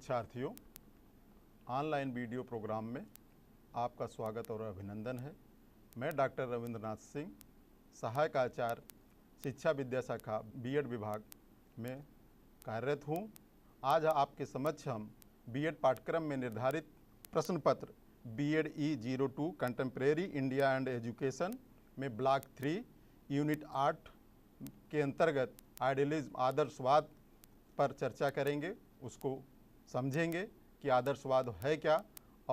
शिक्षार्थियों online video programme में आपका स्वागत और अभिनंदन है मैं डॉक्टर रविंद्रनाथ सिंह सहायक आचार्य शिक्षा विद्या शाखा बीएड विभाग में कार्यरत हूँ आज आपके समक्ष हम बीएड पाठ्यक्रम में निर्धारित प्रश्न पत्र B Ed E zero two contemporary India and education में ब्लॉक थ्री यूनिट आठ के अंतर्गत आइडियलिज्म आदर्शवाद पर चर्चा करेंगे उसको समझेंगे कि आदर्शवाद है क्या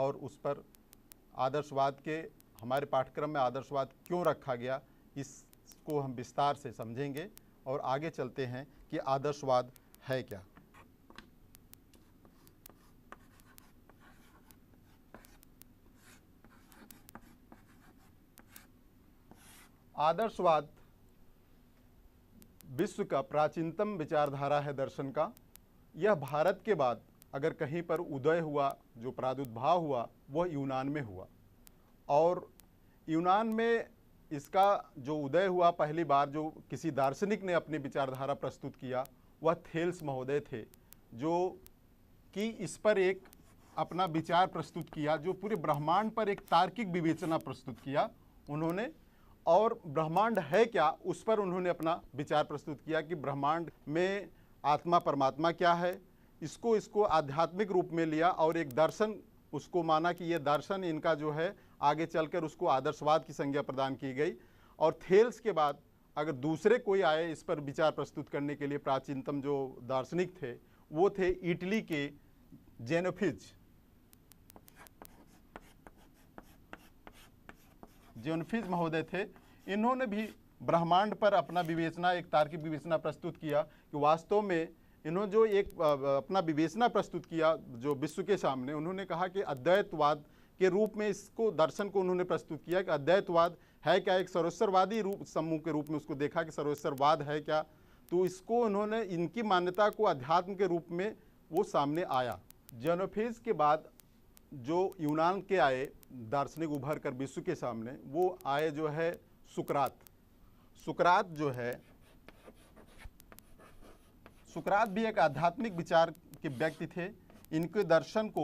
और उस पर आदर्शवाद के हमारे पाठ्यक्रम में आदर्शवाद क्यों रखा गया इसको हम विस्तार से समझेंगे और आगे चलते हैं कि आदर्शवाद है क्या आदर्शवाद विश्व का प्राचीनतम विचारधारा है दर्शन का यह भारत के बाद अगर कहीं पर उदय हुआ जो प्रादुर्भाव हुआ वह यूनान में हुआ और यूनान में इसका जो उदय हुआ पहली बार जो किसी दार्शनिक ने अपनी विचारधारा प्रस्तुत किया वह थेल्स महोदय थे जो कि इस पर एक अपना विचार प्रस्तुत किया जो पूरे ब्रह्मांड पर एक तार्किक विवेचना प्रस्तुत किया उन्होंने और ब्रह्मांड है क्या उस पर उन्होंने अपना विचार प्रस्तुत किया कि ब्रह्मांड में आत्मा परमात्मा क्या है इसको इसको आध्यात्मिक रूप में लिया और एक दर्शन उसको माना कि ये दर्शन इनका जो है आगे चलकर उसको आदर्शवाद की संज्ञा प्रदान की गई और थेल्स के बाद अगर दूसरे कोई आए इस पर विचार प्रस्तुत करने के लिए प्राचीनतम जो दार्शनिक थे वो थे इटली के जेनोफिज जेनोफिज महोदय थे इन्होंने भी ब्रह्मांड पर अपना विवेचना एक तार्किक विवेचना प्रस्तुत किया कि वास्तव में इन्होंने जो एक अपना विवेचना प्रस्तुत किया जो विश्व के सामने उन्होंने कहा कि अद्वैतवाद के रूप में इसको दर्शन को उन्होंने प्रस्तुत किया कि अद्वैतवाद है क्या एक सर्वोत्तरवादी रूप समूह के रूप में उसको देखा कि सर्वोत्तरवाद है क्या तो इसको उन्होंने इनकी मान्यता को अध्यात्म के रूप में वो सामने आया जेनोफेज के बाद जो यूनान के आए दार्शनिक उभर कर विश्व के सामने वो आए जो है सुकरात सुकरात जो है सुकरात भी एक आध्यात्मिक विचार के व्यक्ति थे इनके दर्शन को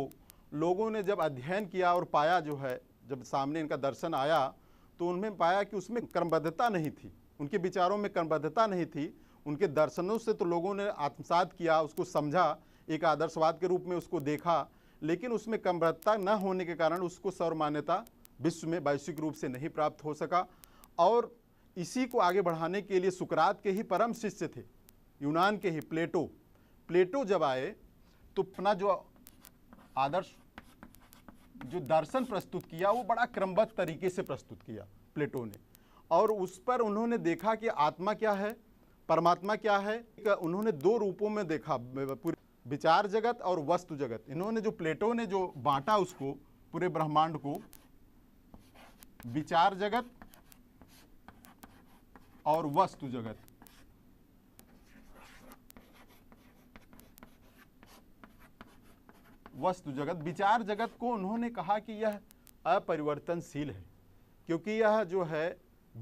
लोगों ने जब अध्ययन किया और पाया जो है जब सामने इनका दर्शन आया तो उनमें पाया कि उसमें क्रमबद्धता नहीं थी उनके विचारों में क्रमबद्धता नहीं थी उनके दर्शनों से तो लोगों ने आत्मसात किया उसको समझा एक आदर्शवाद के रूप में उसको देखा लेकिन उसमें क्रमबद्धता न होने के कारण उसको सर्वमान्यता मान्यता विश्व में वैश्विक रूप से नहीं प्राप्त हो सका और इसी को आगे बढ़ाने के लिए सुकरात के ही परम शिष्य थे यूनान के ही प्लेटो प्लेटो जब आए तो अपना जो आदर्श जो दर्शन प्रस्तुत किया वो बड़ा क्रमबद्ध तरीके से प्रस्तुत किया प्लेटो ने और उस पर उन्होंने देखा कि आत्मा क्या है परमात्मा क्या है उन्होंने दो रूपों में देखा पूरे विचार जगत और वस्तु जगत इन्होंने जो प्लेटो ने जो बांटा उसको पूरे ब्रह्मांड को विचार जगत और वस्तु जगत वस्तु जगत विचार जगत को उन्होंने कहा कि यह अपरिवर्तनशील है क्योंकि यह जो है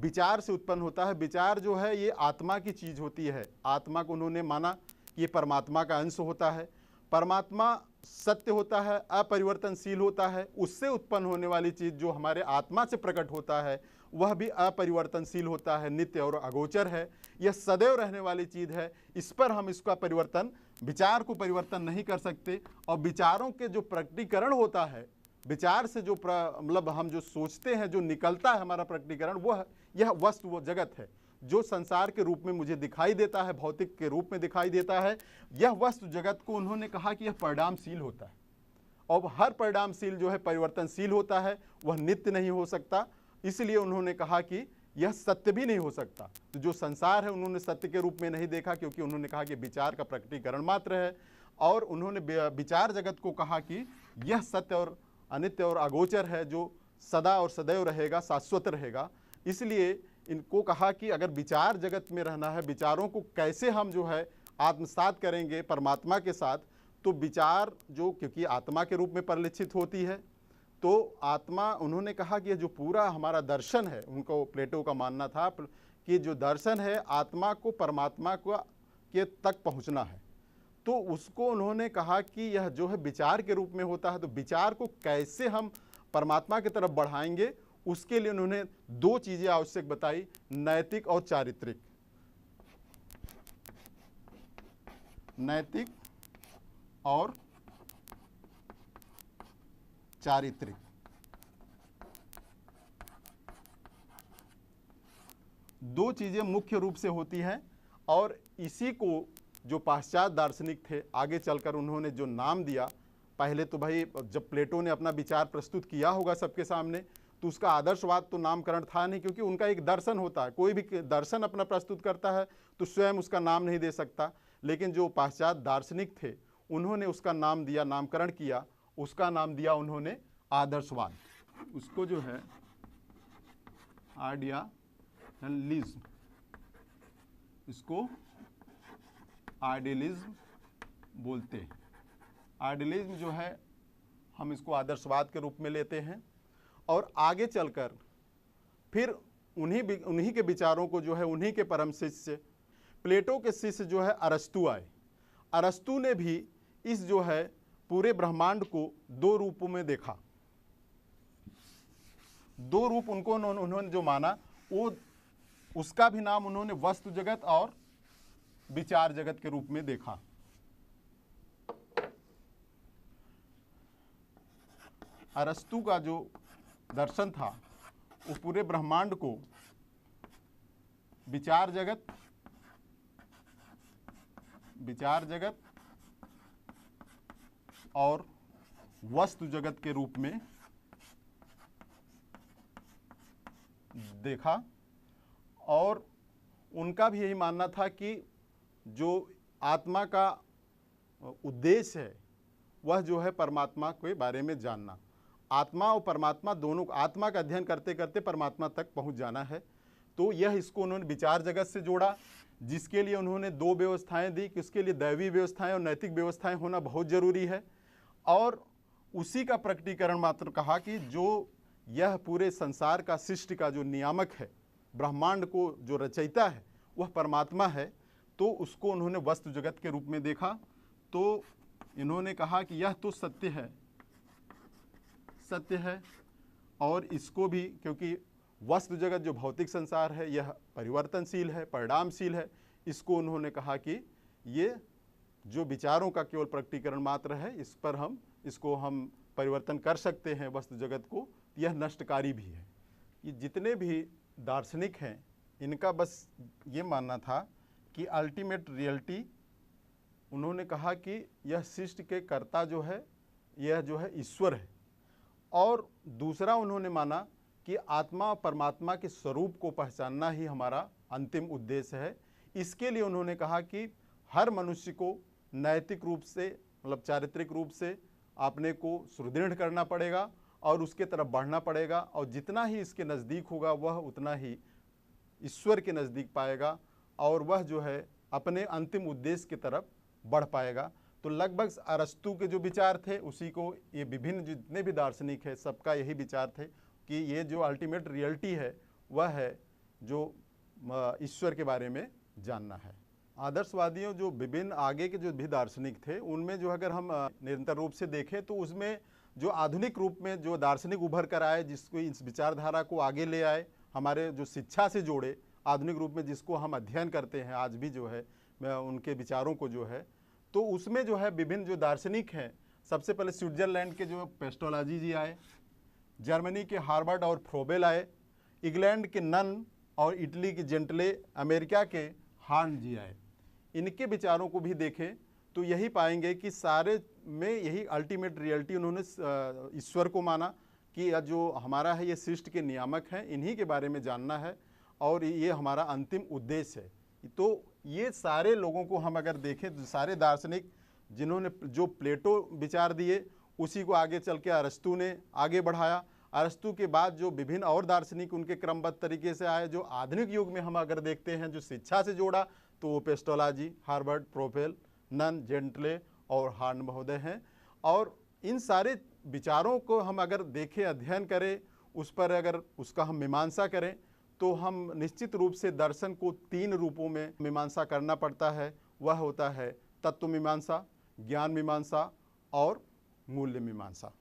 विचार से उत्पन्न होता है विचार जो है ये आत्मा की चीज़ होती है आत्मा को उन्होंने माना कि ये परमात्मा का अंश होता है परमात्मा सत्य होता है अपरिवर्तनशील होता है उससे उत्पन्न होने वाली चीज़ जो हमारे आत्मा से प्रकट होता है वह भी अपरिवर्तनशील होता है नित्य और अगोचर है यह सदैव रहने वाली चीज़ है इस पर हम इसका परिवर्तन विचार को परिवर्तन नहीं कर सकते और विचारों के जो प्रकटीकरण होता है विचार से जो मतलब हम जो सोचते हैं जो निकलता है हमारा प्रकटीकरण वह यह वस्तु वह जगत है जो संसार के रूप में मुझे दिखाई देता है भौतिक के रूप में दिखाई देता है यह वस्तु जगत को उन्होंने कहा कि यह परिणामशील होता है और हर परिणामशील जो है परिवर्तनशील होता है वह नित्य नहीं हो सकता इसलिए उन्होंने कहा कि यह सत्य भी नहीं हो सकता तो जो संसार है उन्होंने सत्य के रूप में नहीं देखा क्योंकि उन्होंने कहा कि विचार का प्रकटीकरण मात्र है और उन्होंने विचार जगत को कहा कि यह सत्य और अनित्य और अगोचर है जो सदा और सदैव रहेगा शाश्वत रहेगा इसलिए इनको कहा कि अगर विचार जगत में रहना है विचारों को कैसे हम जो है आत्मसात करेंगे परमात्मा के साथ तो विचार जो क्योंकि आत्मा के रूप में परिलक्षित होती है तो आत्मा उन्होंने कहा कि जो पूरा हमारा दर्शन है उनको प्लेटो का मानना था कि जो दर्शन है आत्मा को परमात्मा को के तक पहुंचना है तो उसको उन्होंने कहा कि यह जो है विचार के रूप में होता है तो विचार को कैसे हम परमात्मा की तरफ बढ़ाएंगे उसके लिए उन्होंने दो चीज़ें आवश्यक बताई नैतिक और चारित्रिक नैतिक और चारित्रिक दो चीज़ें मुख्य रूप से होती हैं और इसी को जो पाश्चात दार्शनिक थे आगे चलकर उन्होंने जो नाम दिया पहले तो भाई जब प्लेटो ने अपना विचार प्रस्तुत किया होगा सबके सामने तो उसका आदर्शवाद तो नामकरण था नहीं क्योंकि उनका एक दर्शन होता है कोई भी दर्शन अपना प्रस्तुत करता है तो स्वयं उसका नाम नहीं दे सकता लेकिन जो पाश्चात दार्शनिक थे उन्होंने उसका नाम दिया नामकरण किया उसका नाम दिया उन्होंने आदर्शवाद उसको जो है आइडियालिज्म इसको आइडियलिज्म बोलते हैं आइडियलिज्म जो है हम इसको आदर्शवाद के रूप में लेते हैं और आगे चलकर फिर उन्हीं उन्हीं के विचारों को जो है उन्हीं के परम शिष्य प्लेटो के शिष्य जो है अरस्तु आए अरस्तु ने भी इस जो है पूरे ब्रह्मांड को दो रूपों में देखा दो रूप उनको उन्होंने जो माना वो उसका भी नाम उन्होंने वस्तु जगत और विचार जगत के रूप में देखा अरस्तु का जो दर्शन था वो पूरे ब्रह्मांड को विचार जगत विचार जगत और वस्तु जगत के रूप में देखा और उनका भी यही मानना था कि जो आत्मा का उद्देश्य है वह जो है परमात्मा के बारे में जानना आत्मा और परमात्मा दोनों आत्मा का अध्ययन करते करते परमात्मा तक पहुंच जाना है तो यह इसको उन्होंने विचार जगत से जोड़ा जिसके लिए उन्होंने दो व्यवस्थाएं दी कि उसके लिए दैवी व्यवस्थाएं और नैतिक व्यवस्थाएं होना बहुत ज़रूरी है और उसी का प्रकटीकरण मात्र कहा कि जो यह पूरे संसार का सृष्टि का जो नियामक है ब्रह्मांड को जो रचयिता है वह परमात्मा है तो उसको उन्होंने वस्तु जगत के रूप में देखा तो इन्होंने कहा कि यह तो सत्य है सत्य है और इसको भी क्योंकि वस्तु जगत जो भौतिक संसार है यह परिवर्तनशील है परिणामशील है इसको उन्होंने कहा कि ये जो विचारों का केवल प्रकटीकरण मात्र है इस पर हम इसको हम परिवर्तन कर सकते हैं वस्तु जगत को यह नष्टकारी भी है ये जितने भी दार्शनिक हैं इनका बस ये मानना था कि अल्टीमेट रियलिटी उन्होंने कहा कि यह शिष्ट के कर्ता जो है यह जो है ईश्वर है और दूसरा उन्होंने माना कि आत्मा और परमात्मा के स्वरूप को पहचानना ही हमारा अंतिम उद्देश्य है इसके लिए उन्होंने कहा कि हर मनुष्य को नैतिक रूप से मतलब चारित्रिक रूप से आपने को सुदृढ़ करना पड़ेगा और उसके तरफ बढ़ना पड़ेगा और जितना ही इसके नज़दीक होगा वह उतना ही ईश्वर के नज़दीक पाएगा और वह जो है अपने अंतिम उद्देश्य की तरफ बढ़ पाएगा तो लगभग अरस्तु के जो विचार थे उसी को ये विभिन्न जितने भी दार्शनिक है सबका यही विचार थे कि ये जो अल्टीमेट रियलिटी है वह है जो ईश्वर के बारे में जानना है आदर्शवादियों जो विभिन्न आगे के जो भी दार्शनिक थे उनमें जो अगर हम निरंतर रूप से देखें तो उसमें जो आधुनिक रूप में जो दार्शनिक उभर कर आए जिसको इस विचारधारा को आगे ले आए हमारे जो शिक्षा से जोड़े आधुनिक रूप में जिसको हम अध्ययन करते हैं आज भी जो है उनके विचारों को जो है तो उसमें जो है विभिन्न जो दार्शनिक हैं सबसे पहले स्विट्जरलैंड के जो पेस्टोलॉजी जी आए जर्मनी के हार्वर्ड और फ्रोबेल आए इंग्लैंड के नन और इटली के जेंटले अमेरिका के हार्न जी आए इनके विचारों को भी देखें तो यही पाएंगे कि सारे में यही अल्टीमेट रियलिटी उन्होंने ईश्वर को माना कि जो हमारा है ये सृष्ट के नियामक हैं इन्हीं के बारे में जानना है और ये हमारा अंतिम उद्देश्य है तो ये सारे लोगों को हम अगर देखें तो सारे दार्शनिक जिन्होंने जो प्लेटो विचार दिए उसी को आगे चल के अरस्तु ने आगे बढ़ाया अरस्तु के बाद जो विभिन्न और दार्शनिक उनके क्रमबद्ध तरीके से आए जो आधुनिक युग में हम अगर देखते हैं जो शिक्षा से जोड़ा तो Pestalozzi Herbart Froebel Nunn Gentile और हार्न महोदय हैं और इन सारे विचारों को हम अगर देखें अध्ययन करें उस पर अगर उसका हम मीमांसा करें तो हम निश्चित रूप से दर्शन को तीन रूपों में मीमांसा करना पड़ता है वह होता है तत्व मीमांसा ज्ञान मीमांसा और मूल्य मीमांसा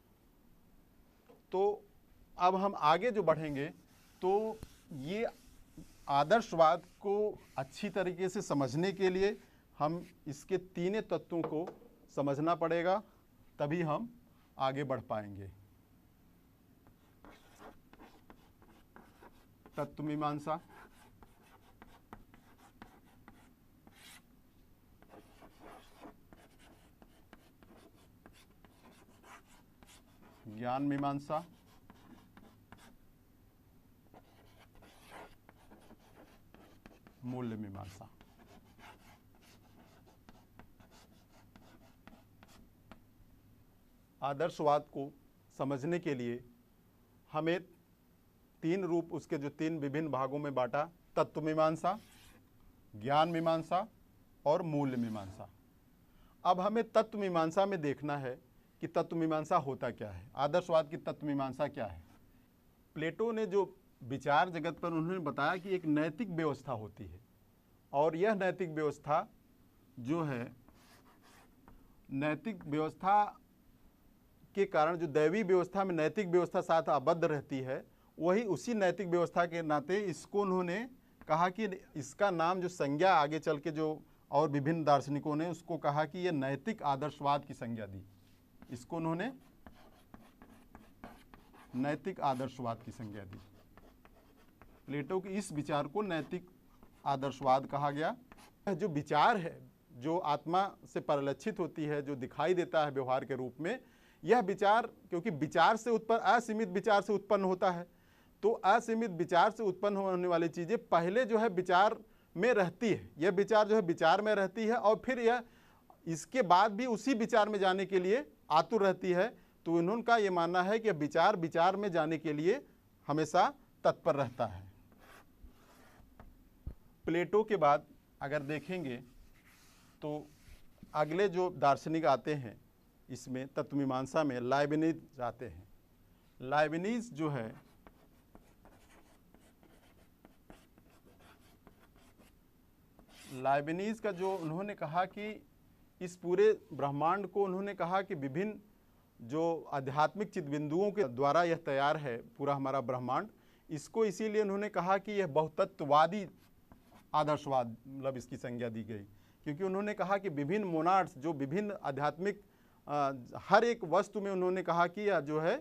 तो अब हम आगे जो बढ़ेंगे तो ये आदर्शवाद को अच्छी तरीके से समझने के लिए हम इसके तीनों तत्वों को समझना पड़ेगा तभी हम आगे बढ़ पाएंगे तत्व मीमांसा ज्ञान मीमांसा मूल्य मीमांसा आदर्शवाद को समझने के लिए हमें तीन रूप उसके जो तीन विभिन्न भागों में बांटा तत्व मीमांसा ज्ञान मीमांसा और मूल्य मीमांसा अब हमें तत्व मीमांसा में देखना है कि तत्व मीमांसा होता क्या है आदर्शवाद की तत्व मीमांसा क्या है प्लेटो ने जो विचार जगत पर उन्होंने बताया कि एक नैतिक व्यवस्था होती है और यह नैतिक व्यवस्था जो है नैतिक व्यवस्था के कारण जो दैवी व्यवस्था में नैतिक व्यवस्था साथ आबद्ध रहती है वही उसी नैतिक व्यवस्था के नाते इसको उन्होंने कहा कि इसका नाम जो संज्ञा आगे चल के जो और विभिन्न दार्शनिकों ने उसको कहा कि यह नैतिक आदर्शवाद की संज्ञा दी इसको उन्होंने नैतिक आदर्शवाद की संज्ञा दी प्लेटो के इस विचार को नैतिक आदर्शवाद कहा गया जो विचार है जो आत्मा से परिलक्षित होती है जो दिखाई देता है व्यवहार के रूप में यह विचार क्योंकि विचार से उत्पन्न असीमित विचार से उत्पन्न होता है तो असीमित विचार से उत्पन्न होने वाली चीज़ें पहले जो है विचार में रहती है यह विचार जो है विचार में रहती है और फिर यह इसके बाद भी उसी विचार में जाने के लिए आतुर रहती है तो इन्होंने का ये मानना है कि विचार विचार में जाने के लिए हमेशा तत्पर रहता है प्लेटो के बाद अगर देखेंगे तो अगले जो दार्शनिक आते हैं इसमें तत्वमीमांसा में लाइबनीज आते हैं लाइबनीज जो है लाइबनीज का जो उन्होंने कहा कि इस पूरे ब्रह्मांड को उन्होंने कहा कि विभिन्न जो आध्यात्मिक बिंदुओं के द्वारा यह तैयार है पूरा हमारा ब्रह्मांड इसको इसीलिए उन्होंने कहा कि यह बहुतत्ववादी आदर्शवाद मतलब इसकी संज्ञा दी गई क्योंकि उन्होंने कहा कि विभिन्न मोनार्ट्स जो विभिन्न आध्यात्मिक हर एक वस्तु में उन्होंने कहा कि जो है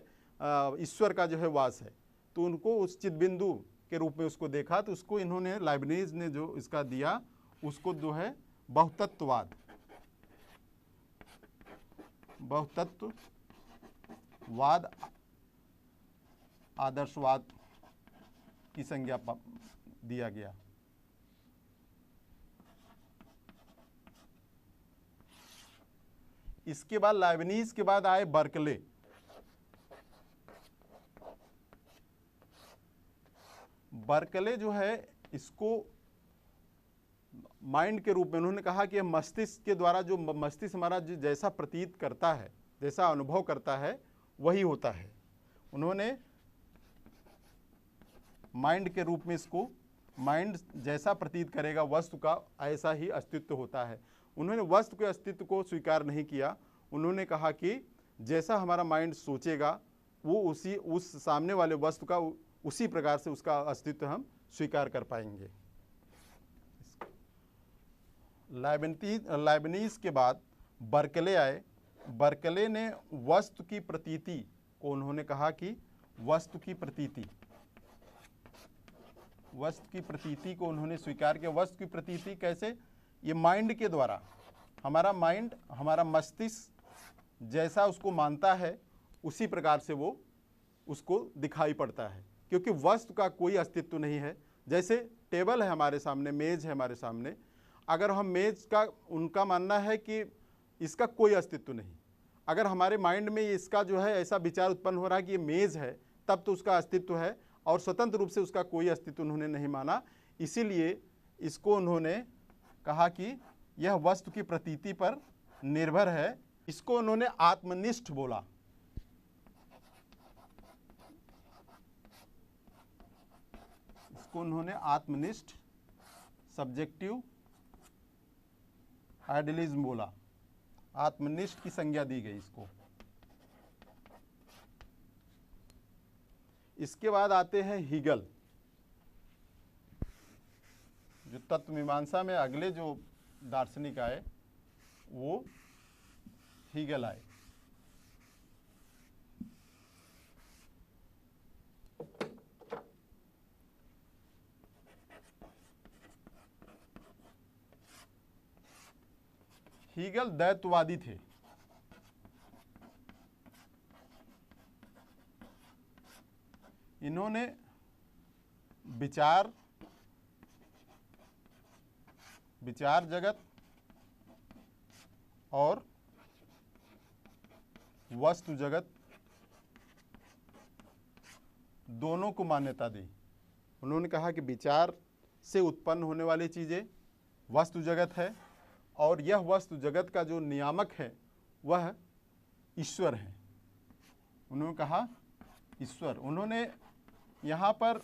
ईश्वर का जो है वास है तो उनको उस चिदबिंदु के रूप में उसको देखा तो उसको इन्होंने लाइब्रेरीज ने जो इसका दिया उसको जो है बहुतत्ववाद बहुतत्ववाद आदर्शवाद की संज्ञा दिया गया इसके बाद लाइबनीज के बाद आए बर्कले बर्कले जो है इसको माइंड के रूप में उन्होंने कहा कि मस्तिष्क के द्वारा जो मस्तिष्क हमारा जैसा प्रतीत करता है जैसा अनुभव करता है वही होता है उन्होंने माइंड के रूप में इसको माइंड जैसा प्रतीत करेगा वस्तु का ऐसा ही अस्तित्व होता है उन्होंने वस्तु के अस्तित्व को स्वीकार नहीं किया उन्होंने कहा कि जैसा हमारा माइंड सोचेगा वो उसी उस सामने वाले वस्तु का उसी प्रकार से उसका अस्तित्व हम स्वीकार कर पाएंगे लाइबनीस के बाद बर्कले आए बर्कले ने वस्तु की प्रतीति को उन्होंने कहा कि वस्तु की प्रतीति वस्तु की प्रतीति को उन्होंने स्वीकार किया वस्तु की प्रतीति कैसे ये माइंड के द्वारा हमारा माइंड हमारा मस्तिष्क जैसा उसको मानता है उसी प्रकार से वो उसको दिखाई पड़ता है क्योंकि वस्तु का कोई अस्तित्व नहीं है जैसे टेबल है हमारे सामने मेज़ है हमारे सामने अगर हम मेज़ का उनका मानना है कि इसका कोई अस्तित्व नहीं अगर हमारे माइंड में इसका जो है ऐसा विचार उत्पन्न हो रहा है कि ये मेज़ है तब तो उसका अस्तित्व है और स्वतंत्र रूप से उसका कोई अस्तित्व उन्होंने नहीं माना इसीलिए इसको उन्होंने कहा कि यह वस्तु की प्रतीति पर निर्भर है इसको उन्होंने आत्मनिष्ठ बोला इसको उन्होंने आत्मनिष्ठ सब्जेक्टिव आइडलिज्म बोला आत्मनिष्ठ की संज्ञा दी गई इसको इसके बाद आते हैं हीगल जो तत्व मीमांसा में अगले जो दार्शनिक आए वो हीगल आए हीगल दैत्यवादी थे इन्होंने विचार विचार जगत और वस्तु जगत दोनों को मान्यता दी उन्होंने कहा कि विचार से उत्पन्न होने वाली चीज़ें वस्तु जगत है और यह वस्तु जगत का जो नियामक है वह ईश्वर है उन्होंने कहा ईश्वर उन्होंने यहाँ पर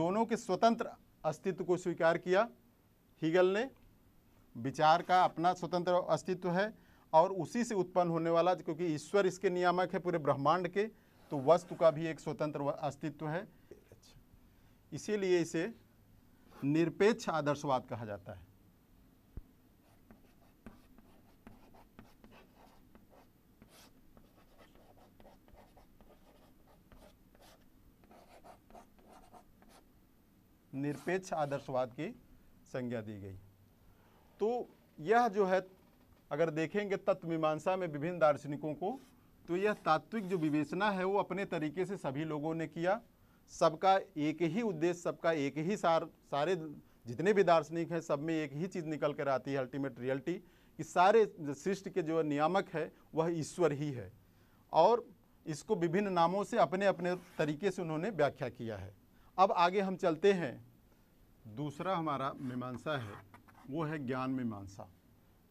दोनों के स्वतंत्र अस्तित्व को स्वीकार किया हीगल ने विचार का अपना स्वतंत्र अस्तित्व है और उसी से उत्पन्न होने वाला क्योंकि ईश्वर इसके नियामक है पूरे ब्रह्मांड के तो वस्तु का भी एक स्वतंत्र अस्तित्व है इसीलिए इसे निरपेक्ष आदर्शवाद कहा जाता है निरपेक्ष आदर्शवाद की संज्ञा दी गई तो यह जो है अगर देखेंगे तत्वमीमांसा में विभिन्न दार्शनिकों को तो यह तात्विक जो विवेचना है वो अपने तरीके से सभी लोगों ने किया सबका एक ही उद्देश्य सबका एक ही सार सारे जितने भी दार्शनिक हैं सब में एक ही चीज़ निकल कर आती है अल्टीमेट रियलिटी कि सारे सृष्टि के जो नियामक है वह ईश्वर ही है और इसको विभिन्न नामों से अपने अपने तरीके से उन्होंने व्याख्या किया है अब आगे हम चलते हैं दूसरा हमारा मीमांसा है वो है ज्ञान मीमांसा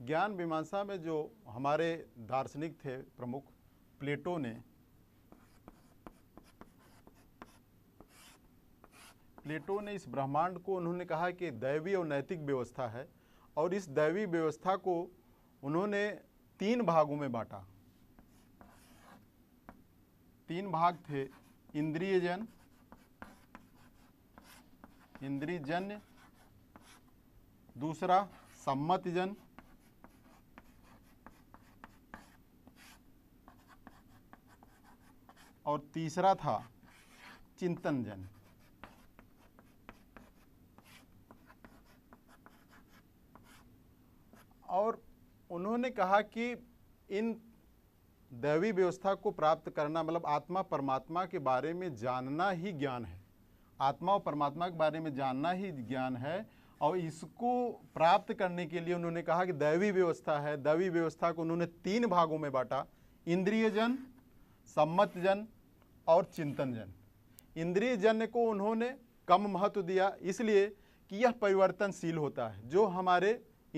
ज्ञान मीमांसा में जो हमारे दार्शनिक थे प्रमुख प्लेटो ने प्लेटो ने इस ब्रह्मांड को उन्होंने कहा कि दैवी और नैतिक व्यवस्था है और इस दैवी व्यवस्था को उन्होंने तीन भागों में बांटा तीन भाग थे इंद्रियजन जन्य दूसरा जन और तीसरा था चिंतन जन और उन्होंने कहा कि इन दैवी व्यवस्था को प्राप्त करना मतलब आत्मा परमात्मा के बारे में जानना ही ज्ञान है आत्मा और परमात्मा के बारे में जानना ही ज्ञान है और इसको प्राप्त करने के लिए उन्होंने कहा कि दैवी व्यवस्था है दैवी व्यवस्था को उन्होंने तीन भागों में बांटा इंद्रियजन जन और चिंतन इंद्रिय इंद्रियजन को उन्होंने कम महत्व दिया इसलिए कि यह परिवर्तनशील होता है जो हमारे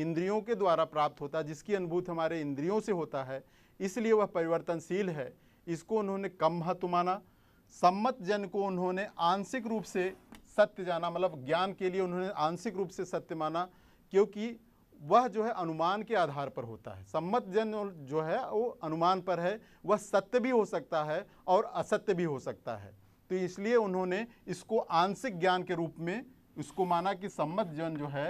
इंद्रियों के द्वारा प्राप्त होता है जिसकी अनुभूत हमारे इंद्रियों से होता है इसलिए वह परिवर्तनशील है इसको उन्होंने कम महत्व माना सम्मत जन को उन्होंने आंशिक रूप से सत्य जाना मतलब ज्ञान के लिए उन्होंने आंशिक रूप से सत्य माना क्योंकि वह जो है अनुमान के आधार पर होता है सम्मत जन जो है वो अनुमान पर है वह सत्य भी हो सकता है और असत्य भी हो सकता है तो इसलिए उन्होंने इसको आंशिक ज्ञान के रूप में उसको माना कि सम्मत जन जो है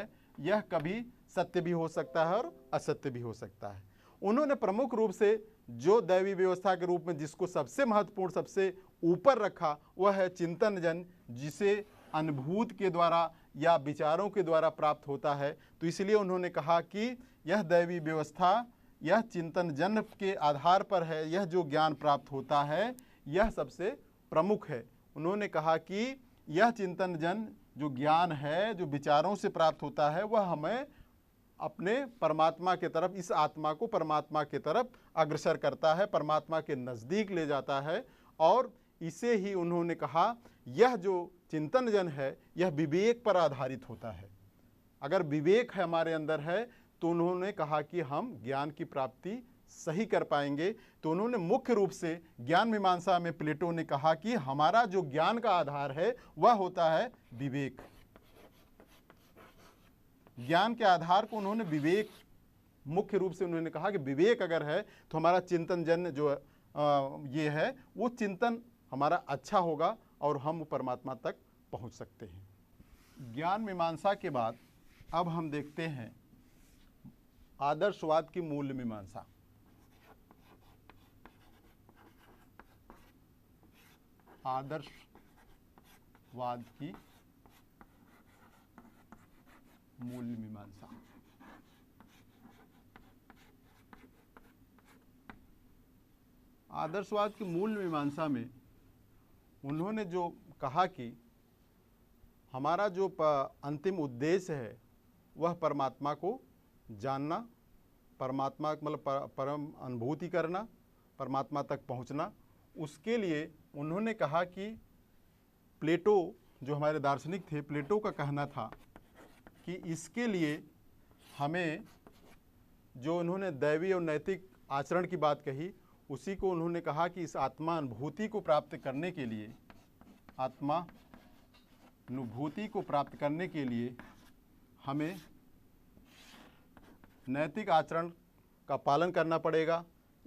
यह कभी सत्य भी हो सकता है और असत्य भी हो सकता है उन्होंने प्रमुख रूप से जो दैवी व्यवस्था के रूप में जिसको सबसे महत्वपूर्ण सबसे ऊपर रखा वह है चिंतन जन जिसे अनुभूत के द्वारा या विचारों के द्वारा प्राप्त होता है तो इसलिए उन्होंने कहा कि यह दैवी व्यवस्था यह चिंतन जन के आधार पर है यह जो ज्ञान प्राप्त होता है यह सबसे प्रमुख है उन्होंने कहा कि यह चिंतन जन जो ज्ञान है जो विचारों से प्राप्त होता है वह हमें अपने परमात्मा के तरफ इस आत्मा को परमात्मा के तरफ अग्रसर करता है परमात्मा के नज़दीक ले जाता है और इसे ही उन्होंने कहा यह जो चिंतन जन है यह विवेक पर आधारित होता है अगर विवेक है हमारे अंदर है तो उन्होंने कहा कि हम ज्ञान की प्राप्ति सही कर पाएंगे तो उन्होंने मुख्य रूप से ज्ञान मीमांसा में प्लेटो ने कहा कि हमारा जो ज्ञान का आधार है वह होता है विवेक ज्ञान के आधार को उन्होंने विवेक मुख्य रूप से उन्होंने कहा कि विवेक अगर है तो हमारा चिंतन जन जो आ, ये है वो चिंतन हमारा अच्छा होगा और हम परमात्मा तक पहुंच सकते हैं ज्ञान मीमांसा के बाद अब हम देखते हैं आदर्शवाद की मूल मीमांसा आदर्शवाद की मूल मीमांसा आदर्शवाद की मूल मीमांसा में उन्होंने जो कहा कि हमारा जो अंतिम उद्देश्य है वह परमात्मा को जानना परमात्मा मतलब पर, परम अनुभूति करना परमात्मा तक पहुंचना उसके लिए उन्होंने कहा कि प्लेटो जो हमारे दार्शनिक थे प्लेटो का कहना था कि इसके लिए हमें जो उन्होंने दैवी और नैतिक आचरण की बात कही उसी को उन्होंने कहा कि इस आत्मा अनुभूति को प्राप्त करने के लिए आत्मा अनुभूति को प्राप्त करने के लिए हमें नैतिक आचरण का पालन करना पड़ेगा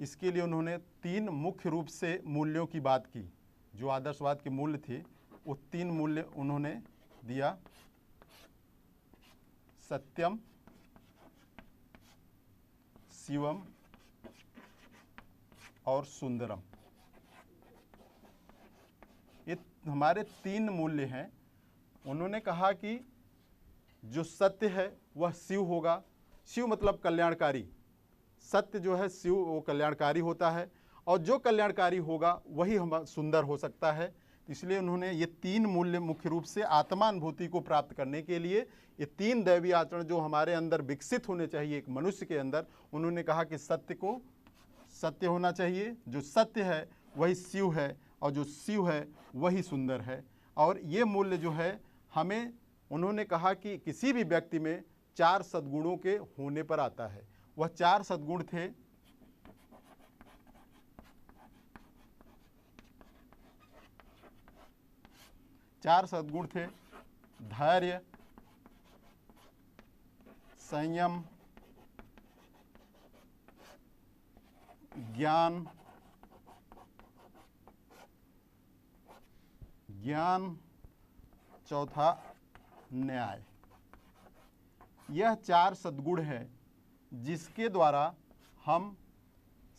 इसके लिए उन्होंने तीन मुख्य रूप से मूल्यों की बात की जो आदर्शवाद के मूल्य थे वो तीन मूल्य उन्होंने दिया सत्यम शिवम और सुंदरम ये हमारे तीन मूल्य हैं उन्होंने कहा कि जो सत्य है वह शिव होगा शिव मतलब कल्याणकारी सत्य जो है शिव वो कल्याणकारी होता है और जो कल्याणकारी होगा वही हम सुंदर हो सकता है इसलिए उन्होंने ये तीन मूल्य मुख्य रूप से आत्मानुभूति को प्राप्त करने के लिए ये तीन दैवी आचरण जो हमारे अंदर विकसित होने चाहिए एक मनुष्य के अंदर उन्होंने कहा कि सत्य को सत्य होना चाहिए जो सत्य है वही शिव है और जो शिव है वही सुंदर है और ये मूल्य जो है हमें उन्होंने कहा कि किसी भी व्यक्ति में चार सद्गुणों के होने पर आता है वह चार सद्गुण थे चार सद्गुण थे धैर्य संयम ज्ञान ज्ञान चौथा न्याय यह चार सद्गुण है जिसके द्वारा हम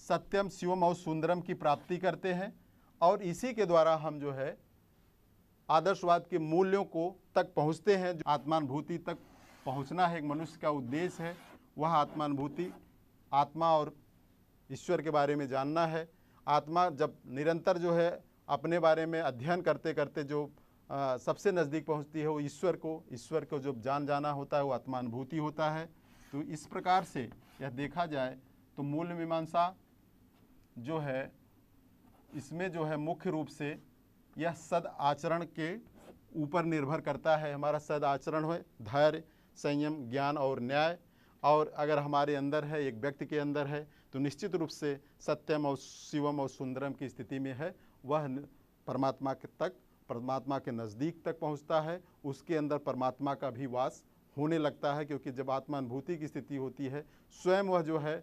सत्यम शिवम और सुंदरम की प्राप्ति करते हैं और इसी के द्वारा हम जो है आदर्शवाद के मूल्यों को तक पहुंचते हैं जो आत्मानुभूति तक पहुंचना है एक मनुष्य का उद्देश्य है वह आत्मानुभूति आत्मा और ईश्वर के बारे में जानना है आत्मा जब निरंतर जो है अपने बारे में अध्ययन करते करते जो आ, सबसे नज़दीक पहुंचती है वो ईश्वर को ईश्वर को जब जान जाना होता है वो आत्मानुभूति होता है तो इस प्रकार से यह देखा जाए तो मूल मीमांसा जो है इसमें जो है मुख्य रूप से यह सद आचरण के ऊपर निर्भर करता है हमारा सद आचरण है धैर्य संयम ज्ञान और न्याय और अगर हमारे अंदर है एक व्यक्ति के अंदर है तो निश्चित रूप से सत्यम और शिवम और सुंदरम की स्थिति में है वह परमात्मा के तक परमात्मा के नज़दीक तक पहुंचता है उसके अंदर परमात्मा का भी वास होने लगता है क्योंकि जब आत्मा अनुभूति की स्थिति होती है स्वयं वह जो है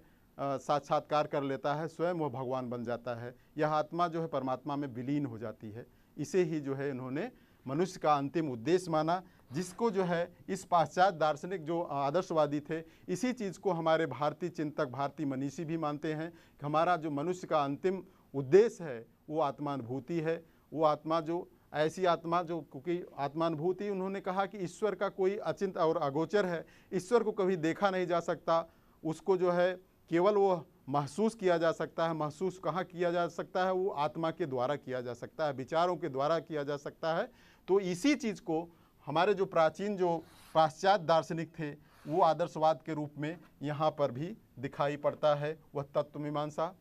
साक्षात्कार कर लेता है स्वयं वह भगवान बन जाता है यह आत्मा जो है परमात्मा में विलीन हो जाती है इसे ही जो है इन्होंने मनुष्य का अंतिम उद्देश्य माना जिसको जो है इस पाश्चात्य दार्शनिक जो आदर्शवादी थे इसी चीज़ को हमारे भारतीय चिंतक भारतीय मनीषी भी मानते हैं कि हमारा जो मनुष्य का अंतिम उद्देश्य है वो आत्मानुभूति है वो आत्मा जो ऐसी आत्मा जो क्योंकि आत्मानुभूति उन्होंने कहा कि ईश्वर का कोई अचिंत और अगोचर है ईश्वर को कभी देखा नहीं जा सकता उसको जो है केवल वो महसूस किया जा सकता है महसूस कहाँ किया जा सकता है वो आत्मा के द्वारा किया जा सकता है विचारों के द्वारा किया जा सकता है तो इसी चीज़ को हमारे जो प्राचीन जो पाश्चात्य दार्शनिक थे वो आदर्शवाद के रूप में यहाँ पर भी दिखाई पड़ता है वह तत्व मीमांसा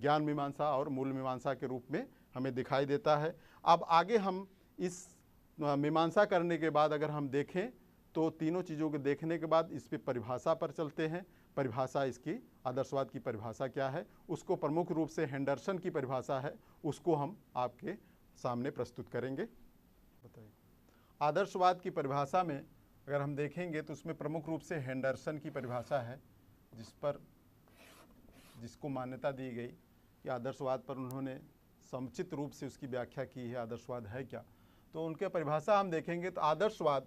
ज्ञान मीमांसा और मूल मीमांसा के रूप में हमें दिखाई देता है अब आगे हम इस मीमांसा करने के बाद अगर हम देखें तो तीनों चीज़ों को देखने के बाद इस पर परिभाषा पर चलते हैं परिभाषा इसकी आदर्शवाद की परिभाषा क्या है उसको प्रमुख रूप से हैंडरसन की परिभाषा है उसको हम आपके सामने प्रस्तुत करेंगे आदर्शवाद की परिभाषा में अगर हम देखेंगे तो उसमें प्रमुख रूप से हैंडरसन की परिभाषा है जिस पर जिसको मान्यता दी गई कि आदर्शवाद पर उन्होंने समुचित रूप से उसकी व्याख्या की है आदर्शवाद है क्या तो उनके परिभाषा हम देखेंगे तो आदर्शवाद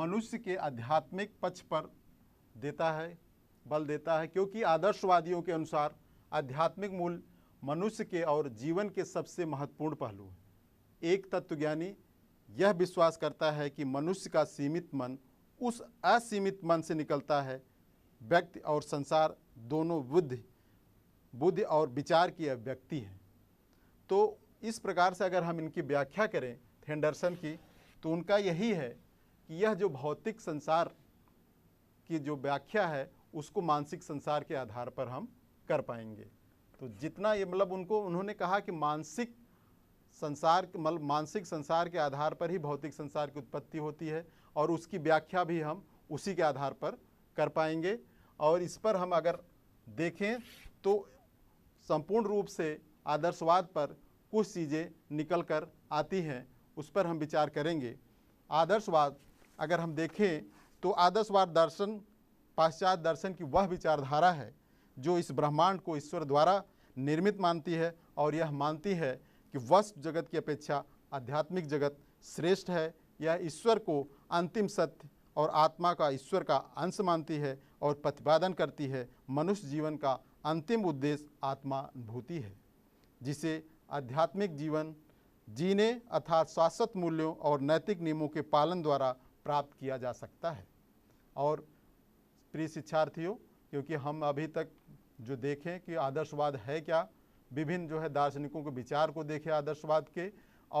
मनुष्य के आध्यात्मिक पक्ष पर देता है बल देता है क्योंकि आदर्शवादियों के अनुसार आध्यात्मिक मूल मनुष्य के और जीवन के सबसे महत्वपूर्ण पहलू है एक तत्वज्ञानी यह विश्वास करता है कि मनुष्य का सीमित मन उस असीमित मन से निकलता है व्यक्ति और संसार दोनों बुद्धि बुद्धि और विचार की अभिव्यक्ति है तो इस प्रकार से अगर हम इनकी व्याख्या करें थेंडरसन की तो उनका यही है कि यह जो भौतिक संसार की जो व्याख्या है उसको मानसिक संसार के आधार पर हम कर पाएंगे तो जितना ये मतलब उनको उन्होंने कहा कि मानसिक संसार मतलब मानसिक संसार के आधार पर ही भौतिक संसार की उत्पत्ति होती है और उसकी व्याख्या भी हम उसी के आधार पर कर पाएंगे और इस पर हम अगर देखें तो संपूर्ण रूप से आदर्शवाद पर कुछ चीज़ें निकल कर आती हैं उस पर हम विचार करेंगे आदर्शवाद अगर हम देखें तो आदर्शवाद दर्शन पाश्चात्य दर्शन की वह विचारधारा है जो इस ब्रह्मांड को ईश्वर द्वारा निर्मित मानती है और यह मानती है कि वस्तु जगत की अपेक्षा आध्यात्मिक जगत श्रेष्ठ है यह ईश्वर को अंतिम सत्य और आत्मा का ईश्वर का अंश मानती है और प्रतिपादन करती है मनुष्य जीवन का अंतिम उद्देश्य आत्मानुभूति है जिसे आध्यात्मिक जीवन जीने अर्थात शाश्वत मूल्यों और नैतिक नियमों के पालन द्वारा प्राप्त किया जा सकता है और प्रिय शिक्षार्थियों क्योंकि हम अभी तक जो देखें कि आदर्शवाद है क्या विभिन्न जो है दार्शनिकों के विचार को देखे आदर्शवाद के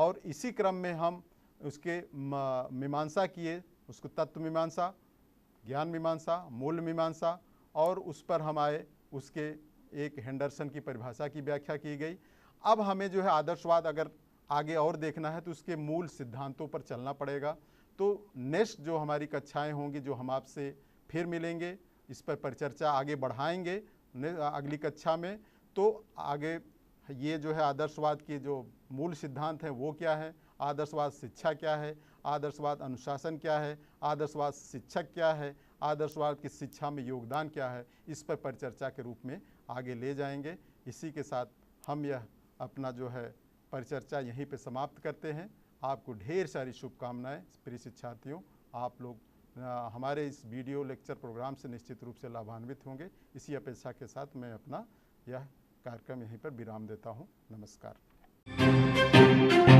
और इसी क्रम में हम उसके मीमांसा किए उसको तत्व मीमांसा ज्ञान मीमांसा मूल मीमांसा और उस पर हम आए उसके एक हैंडरसन की परिभाषा की व्याख्या की गई अब हमें जो है आदर्शवाद अगर आगे और देखना है तो उसके मूल सिद्धांतों पर चलना पड़ेगा तो नेक्स्ट जो हमारी कक्षाएं होंगी जो हम आपसे फिर मिलेंगे इस पर परिचर्चा आगे बढ़ाएंगे अगली कक्षा में तो आगे ये जो है आदर्शवाद की जो मूल सिद्धांत हैं वो क्या है आदर्शवाद शिक्षा क्या है आदर्शवाद अनुशासन क्या है आदर्शवाद शिक्षक क्या है आदर्शवाद की शिक्षा में योगदान क्या है इस पर परिचर्चा के रूप में आगे ले जाएंगे इसी के साथ हम यह अपना जो है परिचर्चा यहीं पे समाप्त करते हैं आपको ढेर सारी शुभकामनाएं प्रिय शिक्षार्थियों आप लोग हमारे इस वीडियो लेक्चर प्रोग्राम से निश्चित रूप से लाभान्वित होंगे इसी अपेक्षा के साथ मैं अपना यह कार्यक्रम यहीं पर विराम देता हूँ नमस्कार